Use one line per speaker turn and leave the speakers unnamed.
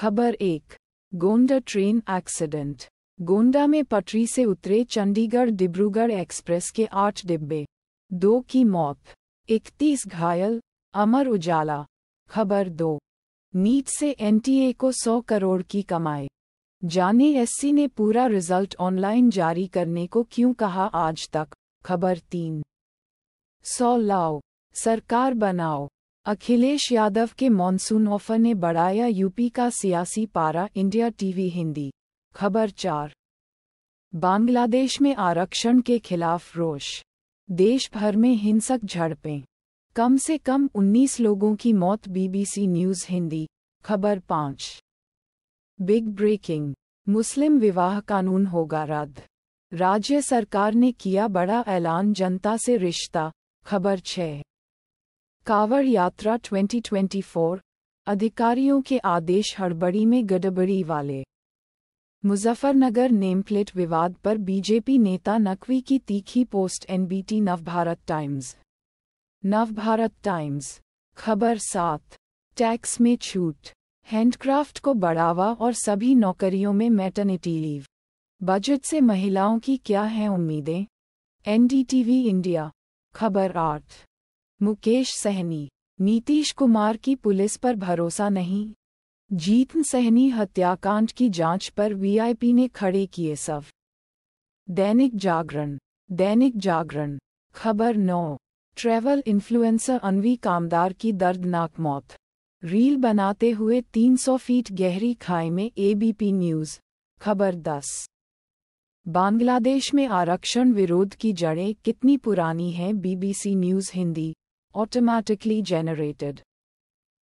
खबर एक Gonda train accident Gonda में पटरी से उतरे चंडीगढ़ डिब्रूगढ़ एक्सप्रेस के आठ डिब्बे दो की मौत इकतीस घायल अमर उजाला खबर दो नीट से एनटीए को सौ करोड़ की कमाई जाने एससी ने पूरा रिजल्ट ऑनलाइन जारी करने को क्यों कहा आज तक खबर तीन सौ लाओ सरकार बनाओ अखिलेश यादव के मॉनसून ऑफर ने बढ़ाया यूपी का सियासी पारा इंडिया टीवी हिंदी खबर चार बांग्लादेश में आरक्षण के खिलाफ रोष देश भर में हिंसक झड़पें कम से कम 19 लोगों की मौत बीबीसी न्यूज हिंदी खबर पाँच बिग ब्रेकिंग मुस्लिम विवाह कानून होगा रद्द राज्य सरकार ने किया बड़ा ऐलान जनता से रिश्ता खबर छः कावड़ यात्रा 2024 अधिकारियों के आदेश हड़बड़ी में गड़बड़ी वाले मुजफ्फरनगर नेमप्लेट विवाद पर बीजेपी नेता नकवी की तीखी पोस्ट एनबीटी नवभारत टाइम्स नवभारत टाइम्स खबर सात टैक्स में छूट हैंडक्राफ्ट को बढ़ावा और सभी नौकरियों में मैटर्निटी लीव बजट से महिलाओं की क्या हैं उम्मीदें एनडीटीवी इंडिया खबर आठ मुकेश सहनी नीतीश कुमार की पुलिस पर भरोसा नहीं जीतन सहनी हत्याकांड की जांच पर वीआईपी ने खड़े किए सब दैनिक जागरण दैनिक जागरण खबर नौ ट्रैवल इन्फ्लुएंसर अनवी कामदार की दर्दनाक मौत रील बनाते हुए 300 फीट गहरी खाई में एबीपी न्यूज खबर दस बांग्लादेश में आरक्षण विरोध की जड़ें कितनी पुरानी हैं BBC news Hindi automatically generated.